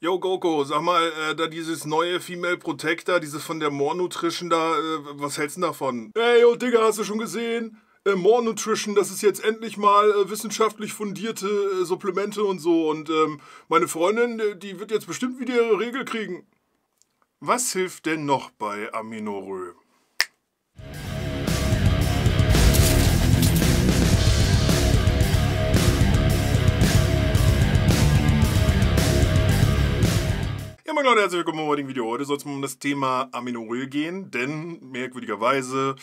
Yo, Goko, sag mal, äh, da dieses neue Female Protector, dieses von der More Nutrition da, äh, was hältst du davon? Ey, yo, Digga, hast du schon gesehen? Äh, More Nutrition, das ist jetzt endlich mal äh, wissenschaftlich fundierte äh, Supplemente und so. Und ähm, meine Freundin, äh, die wird jetzt bestimmt wieder ihre Regel kriegen. Was hilft denn noch bei Aminorö? Ja, meine Leute, herzlich willkommen beim heutigen Video. Heute soll es mal um das Thema Aminorel gehen, denn merkwürdigerweise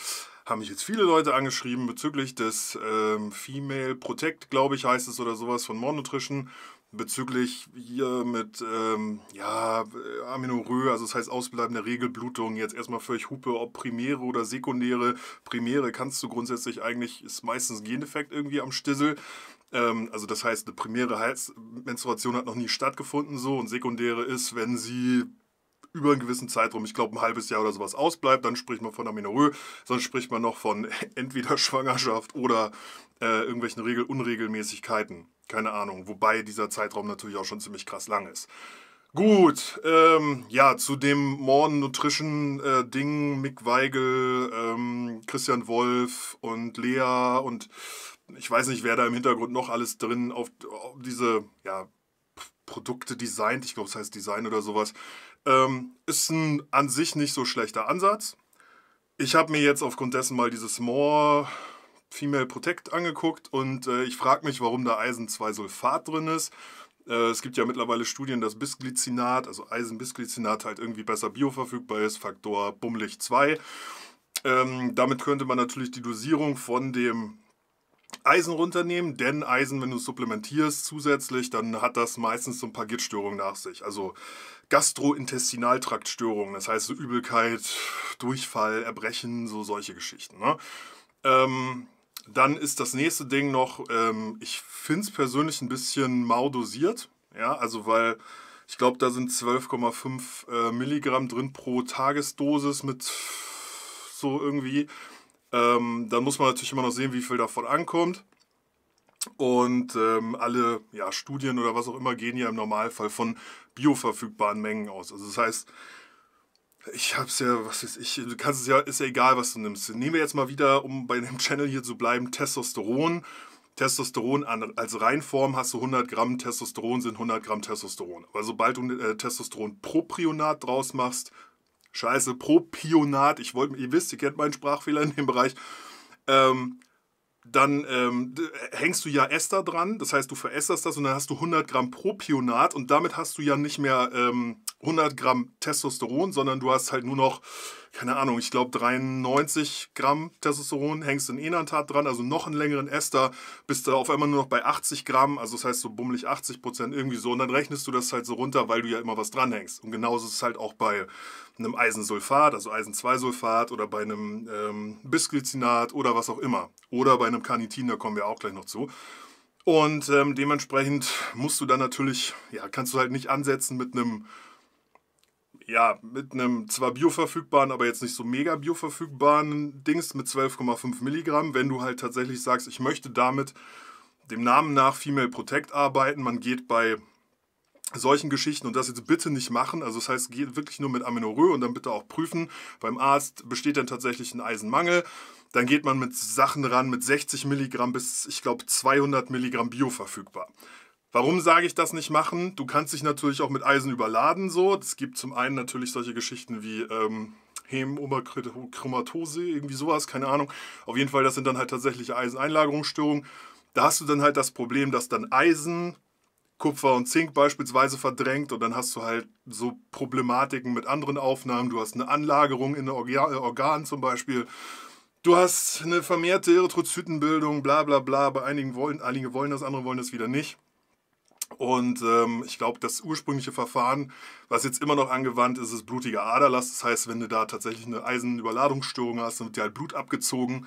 haben mich jetzt viele Leute angeschrieben bezüglich des ähm, Female Protect, glaube ich, heißt es oder sowas von Mornutrition, bezüglich hier mit ähm, ja, Aminorö, also das heißt ausbleibende Regelblutung, jetzt erstmal für euch Hupe, ob primäre oder sekundäre. Primäre kannst du grundsätzlich eigentlich, ist meistens Gendefekt irgendwie am Stissel. Ähm, also das heißt, eine primäre Halsmenstruation hat noch nie stattgefunden so und sekundäre ist, wenn sie über einen gewissen Zeitraum, ich glaube ein halbes Jahr oder sowas ausbleibt, dann spricht man von Aminorö, sonst spricht man noch von entweder Schwangerschaft oder äh, irgendwelchen Regel Unregelmäßigkeiten. Keine Ahnung, wobei dieser Zeitraum natürlich auch schon ziemlich krass lang ist. Gut, ähm, ja, zu dem Morn Nutrition äh, Ding, Mick Weigel, ähm, Christian Wolf und Lea und ich weiß nicht, wer da im Hintergrund noch alles drin auf, auf diese ja, Produkte designt, ich glaube, es heißt Design oder sowas, ähm, ist ein an sich nicht so schlechter Ansatz. Ich habe mir jetzt aufgrund dessen mal dieses More Female Protect angeguckt und äh, ich frage mich, warum da Eisen-2-Sulfat drin ist. Äh, es gibt ja mittlerweile Studien, dass Bisglycinat, also Eisenbisglycinat, halt irgendwie besser bioverfügbar ist, Faktor bummelig 2. Ähm, damit könnte man natürlich die Dosierung von dem Eisen runternehmen, denn Eisen, wenn du supplementierst zusätzlich, dann hat das meistens so ein paar Gittstörungen nach sich. Also Gastrointestinaltraktstörungen, das heißt so Übelkeit, Durchfall, Erbrechen, so solche Geschichten. Ne? Ähm, dann ist das nächste Ding noch, ähm, ich finde es persönlich ein bisschen mau dosiert. Ja, also weil ich glaube, da sind 12,5 äh, Milligramm drin pro Tagesdosis mit so irgendwie. Ähm, dann muss man natürlich immer noch sehen, wie viel davon ankommt. Und ähm, alle ja, Studien oder was auch immer gehen ja im Normalfall von bioverfügbaren Mengen aus. Also das heißt, ich hab's ja, was weiß ich, du kannst es ja, ist ja egal, was du nimmst. Nehmen wir jetzt mal wieder, um bei dem Channel hier zu bleiben, Testosteron. Testosteron als Reinform hast du 100 Gramm Testosteron sind 100 Gramm Testosteron. Aber sobald du äh, Testosteron Propionat draus machst, Scheiße, Propionat, ich wollte, ihr wisst, ihr kennt meinen Sprachfehler in dem Bereich, ähm, dann ähm, hängst du ja Ester dran, das heißt, du veresterst das und dann hast du 100 Gramm Propionat und damit hast du ja nicht mehr ähm, 100 Gramm Testosteron, sondern du hast halt nur noch, keine Ahnung, ich glaube 93 Gramm Testosteron, hängst in Enantat dran, also noch einen längeren Ester, bist du auf einmal nur noch bei 80 Gramm, also das heißt so bummelig 80 Prozent irgendwie so und dann rechnest du das halt so runter, weil du ja immer was dranhängst. Und genauso ist es halt auch bei einem Eisensulfat, also Eisen-2-Sulfat oder bei einem ähm, Bisglycinat oder was auch immer. Oder bei einem Carnitin, da kommen wir auch gleich noch zu. Und ähm, dementsprechend musst du dann natürlich, ja, kannst du halt nicht ansetzen mit einem ja, mit einem zwar bioverfügbaren, aber jetzt nicht so mega bioverfügbaren Dings mit 12,5 Milligramm, wenn du halt tatsächlich sagst, ich möchte damit dem Namen nach Female Protect arbeiten, man geht bei solchen Geschichten und das jetzt bitte nicht machen. Also das heißt, geht wirklich nur mit Aminorö und dann bitte auch prüfen. Beim Arzt besteht dann tatsächlich ein Eisenmangel. Dann geht man mit Sachen ran mit 60 Milligramm bis, ich glaube, 200 Milligramm bioverfügbar. Warum sage ich das nicht machen? Du kannst dich natürlich auch mit Eisen überladen. So, es gibt zum einen natürlich solche Geschichten wie ähm, Hämochromatose, irgendwie sowas, keine Ahnung. Auf jeden Fall, das sind dann halt tatsächlich Eiseneinlagerungsstörungen. Da hast du dann halt das Problem, dass dann Eisen, Kupfer und Zink beispielsweise verdrängt und dann hast du halt so Problematiken mit anderen Aufnahmen. Du hast eine Anlagerung in Organen äh, Organ zum Beispiel. Du hast eine vermehrte Erythrozytenbildung, bla bla bla. Bei einigen wollen, einige wollen das, andere wollen das wieder nicht. Und ähm, ich glaube, das ursprüngliche Verfahren, was jetzt immer noch angewandt ist, ist blutiger Aderlass. Das heißt, wenn du da tatsächlich eine Eisenüberladungsstörung hast, dann wird dir halt Blut abgezogen.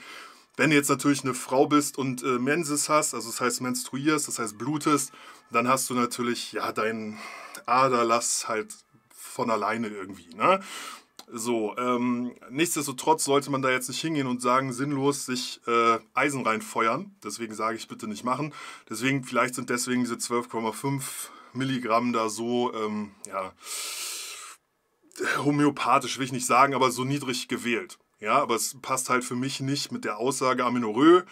Wenn du jetzt natürlich eine Frau bist und äh, Menses hast, also das heißt menstruierst, das heißt blutest, dann hast du natürlich ja deinen Aderlass halt von alleine irgendwie. Ne? So, ähm, nichtsdestotrotz sollte man da jetzt nicht hingehen und sagen, sinnlos sich äh, Eisen reinfeuern. Deswegen sage ich bitte nicht machen. Deswegen, vielleicht sind deswegen diese 12,5 Milligramm da so, ähm, ja, homöopathisch will ich nicht sagen, aber so niedrig gewählt. Ja, aber es passt halt für mich nicht mit der Aussage Aminorö.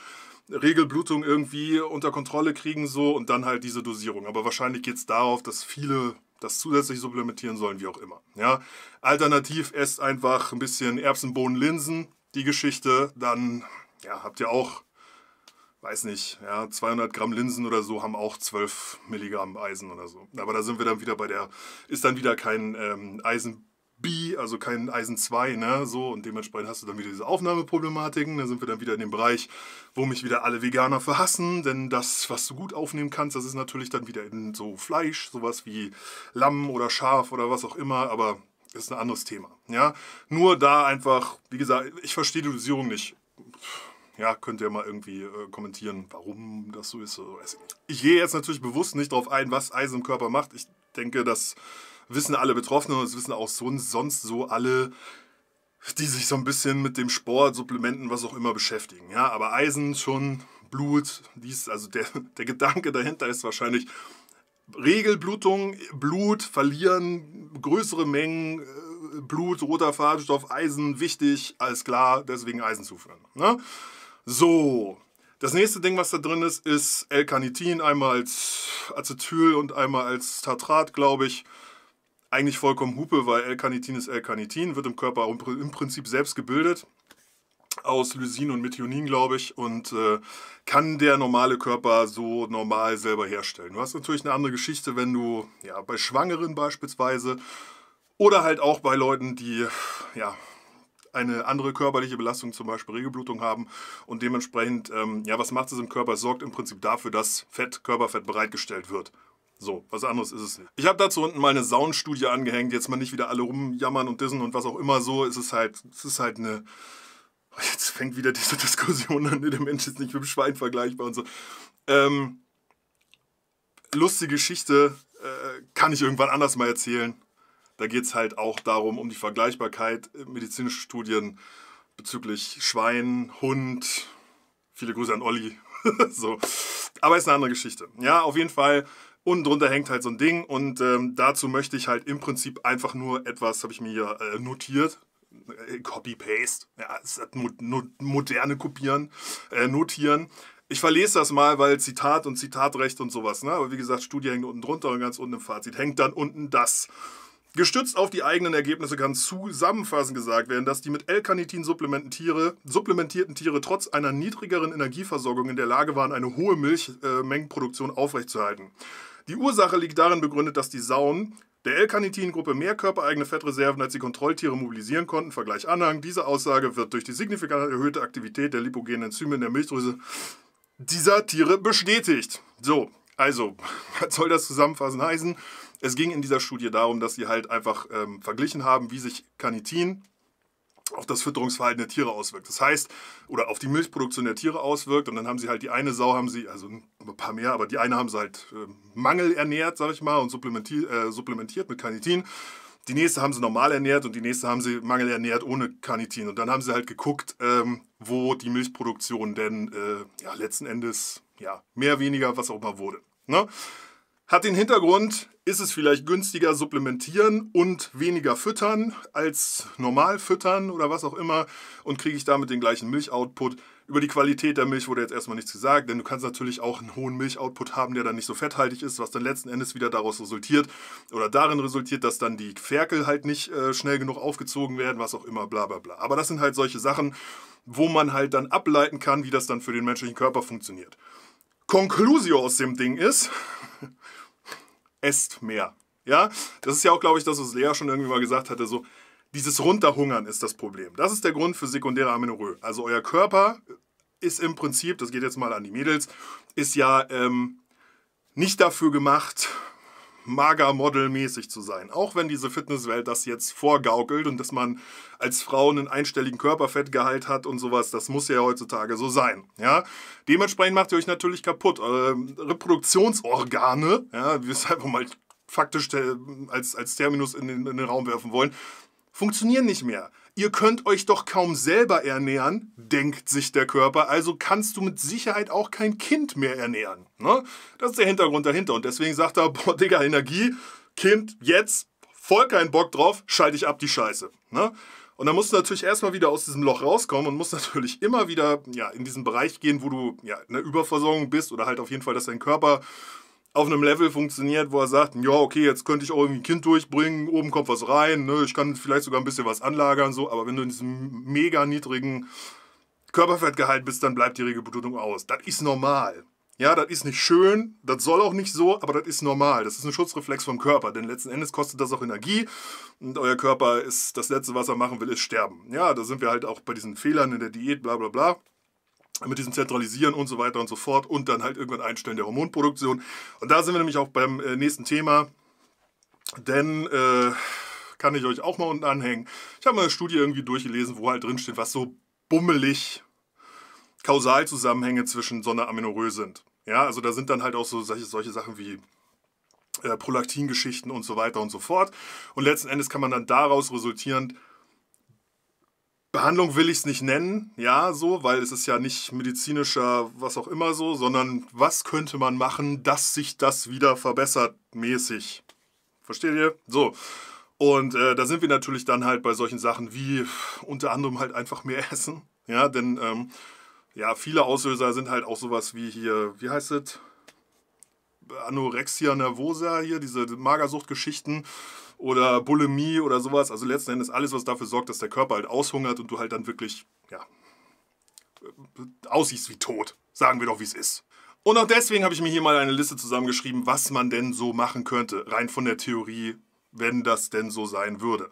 Regelblutung irgendwie unter Kontrolle kriegen so und dann halt diese Dosierung. Aber wahrscheinlich geht es darauf, dass viele das zusätzlich supplementieren sollen, wie auch immer. Ja? Alternativ esst einfach ein bisschen Erbsen, Bohnen, Linsen, die Geschichte. Dann ja, habt ihr auch, weiß nicht, ja, 200 Gramm Linsen oder so haben auch 12 Milligramm Eisen oder so. Aber da sind wir dann wieder bei der, ist dann wieder kein ähm, Eisen. B, also kein Eisen 2, ne? So, und dementsprechend hast du dann wieder diese Aufnahmeproblematiken. Da sind wir dann wieder in dem Bereich, wo mich wieder alle Veganer verhassen, denn das, was du gut aufnehmen kannst, das ist natürlich dann wieder in so Fleisch, sowas wie Lamm oder Schaf oder was auch immer, aber ist ein anderes Thema. Ja? Nur da einfach, wie gesagt, ich verstehe die Dosierung nicht. Ja, könnt ihr mal irgendwie äh, kommentieren, warum das so ist. Also, ich gehe jetzt natürlich bewusst nicht darauf ein, was Eisen im Körper macht. Ich denke, dass wissen alle Betroffenen und das wissen auch sonst so alle, die sich so ein bisschen mit dem Sport, Supplementen, was auch immer beschäftigen. Ja, aber Eisen schon, Blut, dies, also der, der Gedanke dahinter ist wahrscheinlich, Regelblutung, Blut verlieren, größere Mengen äh, Blut, roter Farbstoff, Eisen, wichtig, alles klar, deswegen Eisen zuführen. Ne? So, das nächste Ding, was da drin ist, ist L-Carnitin, einmal als Acetyl und einmal als Tartrat, glaube ich eigentlich vollkommen Hupe, weil L-Carnitin ist L-Carnitin, wird im Körper im Prinzip selbst gebildet aus Lysin und Methionin, glaube ich, und äh, kann der normale Körper so normal selber herstellen. Du hast natürlich eine andere Geschichte, wenn du ja, bei Schwangeren beispielsweise oder halt auch bei Leuten, die ja, eine andere körperliche Belastung, zum Beispiel Regelblutung haben und dementsprechend, ähm, ja, was macht es im Körper? Es sorgt im Prinzip dafür, dass Fett, Körperfett bereitgestellt wird. So, was anderes ist es nicht. Ich habe dazu unten mal eine Soundstudie angehängt, jetzt mal nicht wieder alle rumjammern und dissen und was auch immer so. Es ist halt, es ist halt eine. Jetzt fängt wieder diese Diskussion an, ne? der Mensch ist nicht mit dem Schwein vergleichbar und so. Ähm, lustige Geschichte äh, kann ich irgendwann anders mal erzählen. Da geht es halt auch darum, um die Vergleichbarkeit äh, medizinischer Studien bezüglich Schwein, Hund. Viele Grüße an Olli. so. Aber ist eine andere Geschichte. Ja, auf jeden Fall Unten drunter hängt halt so ein Ding und ähm, dazu möchte ich halt im Prinzip einfach nur etwas, habe ich mir hier äh, notiert, äh, Copy-Paste, ja, es hat moderne Kopieren, äh, Notieren. Ich verlese das mal, weil Zitat und Zitatrecht und sowas, ne? aber wie gesagt, Studie hängt unten drunter und ganz unten im Fazit hängt dann unten das. Gestützt auf die eigenen Ergebnisse kann zusammenfassend gesagt werden, dass die mit L-Carnitin supplementierten Tiere trotz einer niedrigeren Energieversorgung in der Lage waren, eine hohe Milchmengenproduktion aufrechtzuerhalten. Die Ursache liegt darin begründet, dass die Sauen der L-Carnitin-Gruppe mehr körpereigene Fettreserven als die Kontrolltiere mobilisieren konnten. Vergleich Anhang. Diese Aussage wird durch die signifikant erhöhte Aktivität der lipogenen Enzyme in der Milchdrüse dieser Tiere bestätigt. So, also, was soll das zusammenfassend heißen? Es ging in dieser Studie darum, dass sie halt einfach ähm, verglichen haben, wie sich Carnitin auf das Fütterungsverhalten der Tiere auswirkt. Das heißt, oder auf die Milchproduktion der Tiere auswirkt. Und dann haben sie halt die eine Sau, haben sie, also ein paar mehr, aber die eine haben sie halt äh, Mangel ernährt, sag ich mal, und supplementiert, äh, supplementiert mit Carnitin. Die nächste haben sie normal ernährt und die nächste haben sie Mangel ernährt ohne Carnitin. Und dann haben sie halt geguckt, ähm, wo die Milchproduktion denn äh, ja, letzten Endes ja, mehr, weniger, was auch immer wurde. Ne? Hat den Hintergrund, ist es vielleicht günstiger supplementieren und weniger füttern als normal füttern oder was auch immer und kriege ich damit den gleichen Milchoutput. Über die Qualität der Milch wurde jetzt erstmal nichts gesagt, denn du kannst natürlich auch einen hohen Milchoutput haben, der dann nicht so fetthaltig ist, was dann letzten Endes wieder daraus resultiert oder darin resultiert, dass dann die Ferkel halt nicht äh, schnell genug aufgezogen werden, was auch immer, bla bla bla. Aber das sind halt solche Sachen, wo man halt dann ableiten kann, wie das dann für den menschlichen Körper funktioniert. Conclusio aus dem Ding ist, esst mehr. Ja, das ist ja auch, glaube ich, das, was Lea schon irgendwie mal gesagt hatte, so dieses Runterhungern ist das Problem. Das ist der Grund für sekundäre Amenorrhoe. Also euer Körper ist im Prinzip, das geht jetzt mal an die Mädels, ist ja ähm, nicht dafür gemacht, magermodelmäßig zu sein. Auch wenn diese Fitnesswelt das jetzt vorgaukelt und dass man als Frau einen einstelligen Körperfettgehalt hat und sowas, das muss ja heutzutage so sein. Ja? Dementsprechend macht ihr euch natürlich kaputt. Eure Reproduktionsorgane, ja, wir es einfach mal faktisch äh, als, als Terminus in den, in den Raum werfen wollen, funktionieren nicht mehr. Ihr könnt euch doch kaum selber ernähren, denkt sich der Körper, also kannst du mit Sicherheit auch kein Kind mehr ernähren. Ne? Das ist der Hintergrund dahinter. Und deswegen sagt er, boah, Digga, Energie, Kind, jetzt, voll keinen Bock drauf, schalte ich ab die Scheiße. Ne? Und dann musst du natürlich erstmal wieder aus diesem Loch rauskommen und musst natürlich immer wieder ja, in diesen Bereich gehen, wo du ja, in der Überversorgung bist oder halt auf jeden Fall, dass dein Körper auf einem Level funktioniert, wo er sagt, ja, okay, jetzt könnte ich auch irgendwie ein Kind durchbringen, oben kommt was rein, ne, ich kann vielleicht sogar ein bisschen was anlagern, so, aber wenn du in diesem mega niedrigen Körperfettgehalt bist, dann bleibt die Regelblutung aus. Das ist normal. Ja, das ist nicht schön, das soll auch nicht so, aber das ist normal. Das ist ein Schutzreflex vom Körper, denn letzten Endes kostet das auch Energie und euer Körper ist das Letzte, was er machen will, ist sterben. Ja, da sind wir halt auch bei diesen Fehlern in der Diät, bla bla bla mit diesem Zentralisieren und so weiter und so fort und dann halt irgendwann Einstellen der Hormonproduktion. Und da sind wir nämlich auch beim äh, nächsten Thema, denn äh, kann ich euch auch mal unten anhängen. Ich habe mal eine Studie irgendwie durchgelesen, wo halt drin steht, was so bummelig Kausalzusammenhänge zwischen Sonne Aminorö sind. Ja, also da sind dann halt auch so solche, solche Sachen wie äh, Prolaktingeschichten und so weiter und so fort. Und letzten Endes kann man dann daraus resultierend Behandlung will ich es nicht nennen, ja, so, weil es ist ja nicht medizinischer, was auch immer so, sondern was könnte man machen, dass sich das wieder verbessert mäßig. Versteht ihr? So. Und äh, da sind wir natürlich dann halt bei solchen Sachen wie unter anderem halt einfach mehr essen. Ja, denn ähm, ja, viele Auslöser sind halt auch sowas wie hier, wie heißt es? Anorexia nervosa hier, diese Magersuchtgeschichten oder Bulimie oder sowas. Also letzten Endes alles, was dafür sorgt, dass der Körper halt aushungert und du halt dann wirklich, ja, äh, aussiehst wie tot. Sagen wir doch, wie es ist. Und auch deswegen habe ich mir hier mal eine Liste zusammengeschrieben, was man denn so machen könnte, rein von der Theorie, wenn das denn so sein würde.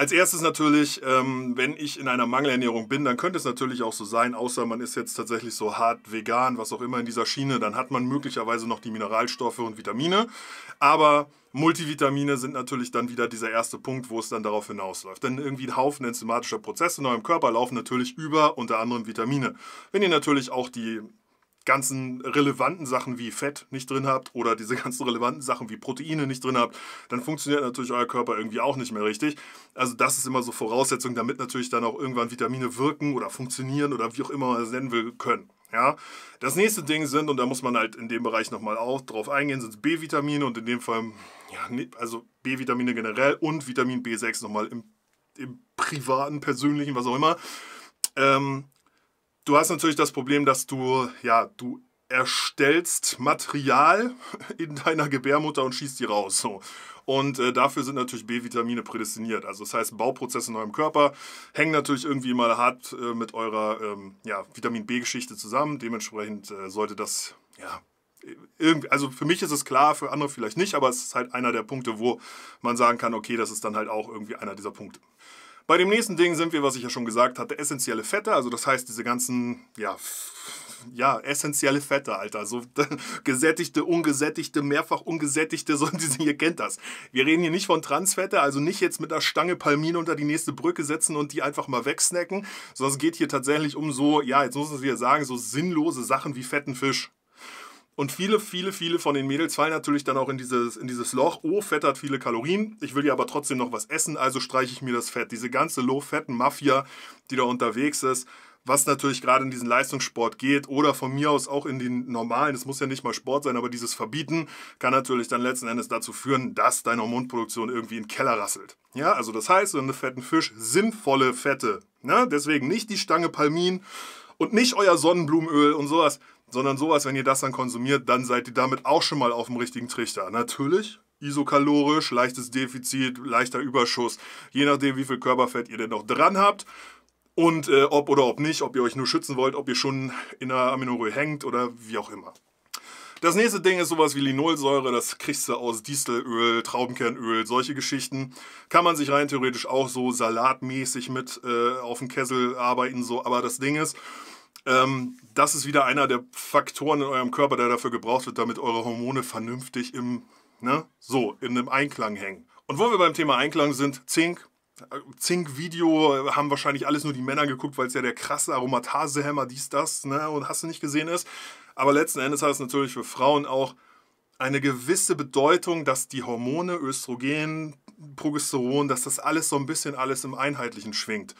Als erstes natürlich, ähm, wenn ich in einer Mangelernährung bin, dann könnte es natürlich auch so sein, außer man ist jetzt tatsächlich so hart vegan, was auch immer in dieser Schiene, dann hat man möglicherweise noch die Mineralstoffe und Vitamine. Aber Multivitamine sind natürlich dann wieder dieser erste Punkt, wo es dann darauf hinausläuft. Denn irgendwie ein Haufen enzymatischer Prozesse in eurem Körper laufen natürlich über unter anderem Vitamine. Wenn ihr natürlich auch die ganzen relevanten Sachen wie Fett nicht drin habt oder diese ganzen relevanten Sachen wie Proteine nicht drin habt, dann funktioniert natürlich euer Körper irgendwie auch nicht mehr richtig. Also das ist immer so Voraussetzung, damit natürlich dann auch irgendwann Vitamine wirken oder funktionieren oder wie auch immer man es nennen will, können. Ja, das nächste Ding sind, und da muss man halt in dem Bereich nochmal auch drauf eingehen, sind B-Vitamine und in dem Fall, ja, ne, also B-Vitamine generell und Vitamin B6 nochmal im, im privaten, persönlichen, was auch immer. Ähm, Du hast natürlich das Problem, dass du, ja, du erstellst Material in deiner Gebärmutter und schießt die raus. So. Und äh, dafür sind natürlich B-Vitamine prädestiniert. Also das heißt, Bauprozesse in eurem Körper hängen natürlich irgendwie mal hart äh, mit eurer ähm, ja, Vitamin B-Geschichte zusammen. Dementsprechend äh, sollte das, ja, irgendwie, also für mich ist es klar, für andere vielleicht nicht, aber es ist halt einer der Punkte, wo man sagen kann, okay, das ist dann halt auch irgendwie einer dieser Punkte. Bei dem nächsten Ding sind wir, was ich ja schon gesagt hatte, essentielle Fette. Also das heißt, diese ganzen, ja, ja, essentielle Fette, Alter. So gesättigte, ungesättigte, mehrfach ungesättigte, so diese, ihr kennt das. Wir reden hier nicht von Transfette, also nicht jetzt mit einer Stange Palmin unter die nächste Brücke setzen und die einfach mal wegsnacken, sondern es geht hier tatsächlich um so, ja, jetzt muss man es wieder sagen, so sinnlose Sachen wie fetten Fisch. Und viele, viele, viele von den Mädels fallen natürlich dann auch in dieses, in dieses Loch. Oh, Fett hat viele Kalorien. Ich will ja aber trotzdem noch was essen, also streiche ich mir das Fett. Diese ganze low fetten mafia die da unterwegs ist, was natürlich gerade in diesen Leistungssport geht oder von mir aus auch in den normalen, es muss ja nicht mal Sport sein, aber dieses Verbieten kann natürlich dann letzten Endes dazu führen, dass deine Hormonproduktion irgendwie in den Keller rasselt. Ja, also das heißt, in einem fetten Fisch sinnvolle Fette. Ne? Deswegen nicht die Stange Palmin und nicht euer Sonnenblumenöl und sowas sondern sowas, wenn ihr das dann konsumiert, dann seid ihr damit auch schon mal auf dem richtigen Trichter. Natürlich isokalorisch, leichtes Defizit, leichter Überschuss, je nachdem, wie viel Körperfett ihr denn noch dran habt. Und äh, ob oder ob nicht, ob ihr euch nur schützen wollt, ob ihr schon in einer Aminorö hängt oder wie auch immer. Das nächste Ding ist sowas wie Linolsäure, das kriegst du aus Distelöl, Traubenkernöl, solche Geschichten. Kann man sich rein theoretisch auch so salatmäßig mit äh, auf dem Kessel arbeiten, so. aber das Ding ist, ähm, das ist wieder einer der Faktoren in eurem Körper, der dafür gebraucht wird, damit eure Hormone vernünftig im, ne, so, in einem Einklang hängen. Und wo wir beim Thema Einklang sind, Zink. Zink-Video äh, haben wahrscheinlich alles nur die Männer geguckt, weil es ja der krasse Aromatasehemmer, dies, das, ne, und hast du nicht gesehen ist. Aber letzten Endes hat es natürlich für Frauen auch eine gewisse Bedeutung, dass die Hormone, Östrogen, Progesteron, dass das alles so ein bisschen alles im Einheitlichen schwingt.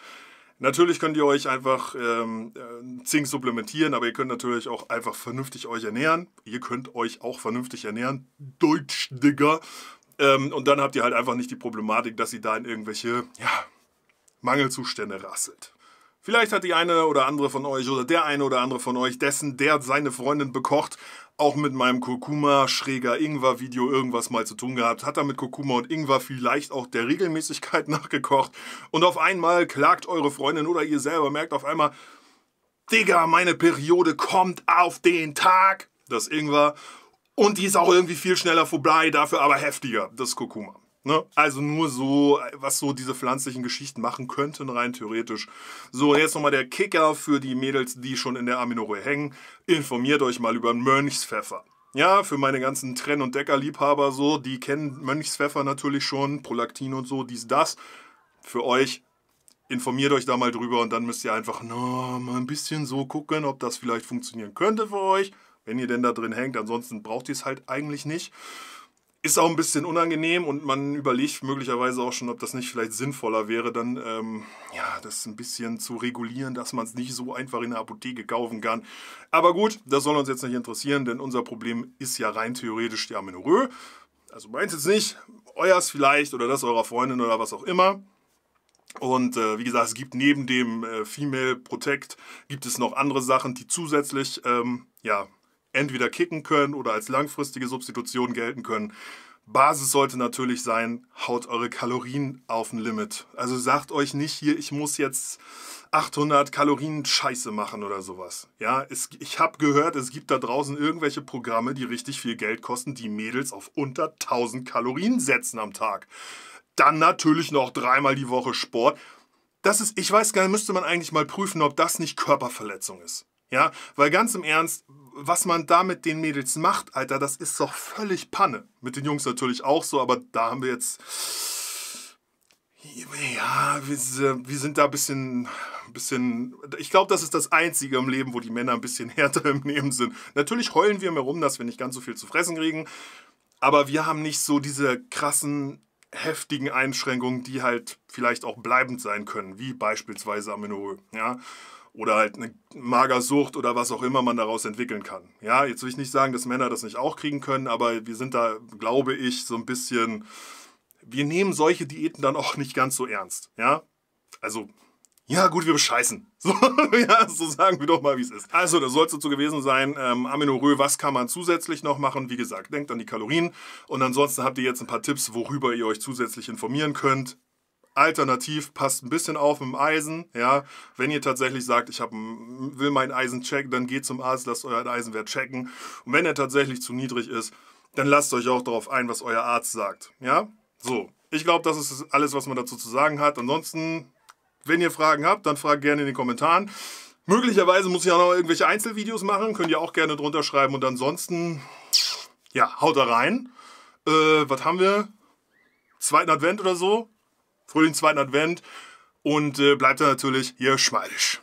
Natürlich könnt ihr euch einfach ähm, äh, Zink supplementieren, aber ihr könnt natürlich auch einfach vernünftig euch ernähren. Ihr könnt euch auch vernünftig ernähren. Deutsch, Digga. Ähm, und dann habt ihr halt einfach nicht die Problematik, dass ihr da in irgendwelche ja, Mangelzustände rasselt. Vielleicht hat die eine oder andere von euch oder der eine oder andere von euch dessen, der seine Freundin bekocht, auch mit meinem Kurkuma schräger Ingwer Video irgendwas mal zu tun gehabt. Hat er mit Kurkuma und Ingwer vielleicht auch der Regelmäßigkeit nachgekocht und auf einmal klagt eure Freundin oder ihr selber merkt auf einmal, Digga, meine Periode kommt auf den Tag, das Ingwer und die ist auch irgendwie viel schneller vorbei, dafür aber heftiger, das Kurkuma. Ne? Also nur so, was so diese pflanzlichen Geschichten machen könnten, rein theoretisch. So, jetzt nochmal der Kicker für die Mädels, die schon in der Aminore hängen. Informiert euch mal über Mönchspfeffer. Ja, für meine ganzen Trenn- und Deckerliebhaber so, die kennen Mönchspfeffer natürlich schon, Prolaktin und so, dies, das. Für euch, informiert euch da mal drüber und dann müsst ihr einfach na, mal ein bisschen so gucken, ob das vielleicht funktionieren könnte für euch, wenn ihr denn da drin hängt. Ansonsten braucht ihr es halt eigentlich nicht ist auch ein bisschen unangenehm und man überlegt möglicherweise auch schon, ob das nicht vielleicht sinnvoller wäre, dann ähm, ja, das ein bisschen zu regulieren, dass man es nicht so einfach in der Apotheke kaufen kann. Aber gut, das soll uns jetzt nicht interessieren, denn unser Problem ist ja rein theoretisch die Amenorrhoe. Also meins jetzt nicht, euers vielleicht oder das eurer Freundin oder was auch immer. Und äh, wie gesagt, es gibt neben dem äh, Female Protect, gibt es noch andere Sachen, die zusätzlich ähm, ja, entweder kicken können oder als langfristige Substitution gelten können. Basis sollte natürlich sein, haut eure Kalorien auf ein Limit. Also sagt euch nicht hier, ich muss jetzt 800 Kalorien Scheiße machen oder sowas. Ja, es, ich habe gehört, es gibt da draußen irgendwelche Programme, die richtig viel Geld kosten, die Mädels auf unter 1000 Kalorien setzen am Tag. Dann natürlich noch dreimal die Woche Sport. Das ist, ich weiß gar nicht, müsste man eigentlich mal prüfen, ob das nicht Körperverletzung ist. Ja, weil ganz im Ernst, was man da mit den Mädels macht, Alter, das ist doch völlig Panne. Mit den Jungs natürlich auch so, aber da haben wir jetzt. Ja, wir, sind da ein bisschen, ein bisschen. Ich glaube, das ist das Einzige im Leben, wo die Männer ein bisschen härter im Nehmen sind. Natürlich heulen wir mehr rum, dass wir nicht ganz so viel zu fressen kriegen. Aber wir haben nicht so diese krassen, heftigen Einschränkungen, die halt vielleicht auch bleibend sein können, wie beispielsweise Aminol. Ja oder halt eine Magersucht oder was auch immer man daraus entwickeln kann. Ja, jetzt will ich nicht sagen, dass Männer das nicht auch kriegen können, aber wir sind da, glaube ich, so ein bisschen, wir nehmen solche Diäten dann auch nicht ganz so ernst. Ja, also ja, gut, wir bescheißen. So, ja, so sagen wir doch mal, wie es ist. Also, das soll es dazu gewesen sein. Ähm, Aminorö, was kann man zusätzlich noch machen? Wie gesagt, denkt an die Kalorien. Und ansonsten habt ihr jetzt ein paar Tipps, worüber ihr euch zusätzlich informieren könnt. Alternativ passt ein bisschen auf mit dem Eisen. Ja, wenn ihr tatsächlich sagt, ich hab, will mein Eisen checken, dann geht zum Arzt, lasst euren Eisenwert checken. Und wenn er tatsächlich zu niedrig ist, dann lasst euch auch darauf ein, was euer Arzt sagt. Ja, so. Ich glaube, das ist alles, was man dazu zu sagen hat. Ansonsten, wenn ihr Fragen habt, dann fragt gerne in den Kommentaren. Möglicherweise muss ich auch noch irgendwelche Einzelvideos machen. Könnt ihr auch gerne drunter schreiben. Und ansonsten, ja, haut da rein. Äh, was haben wir? Zweiten Advent oder so? früh den zweiten Advent und äh, bleibt dann natürlich hier schmeidisch.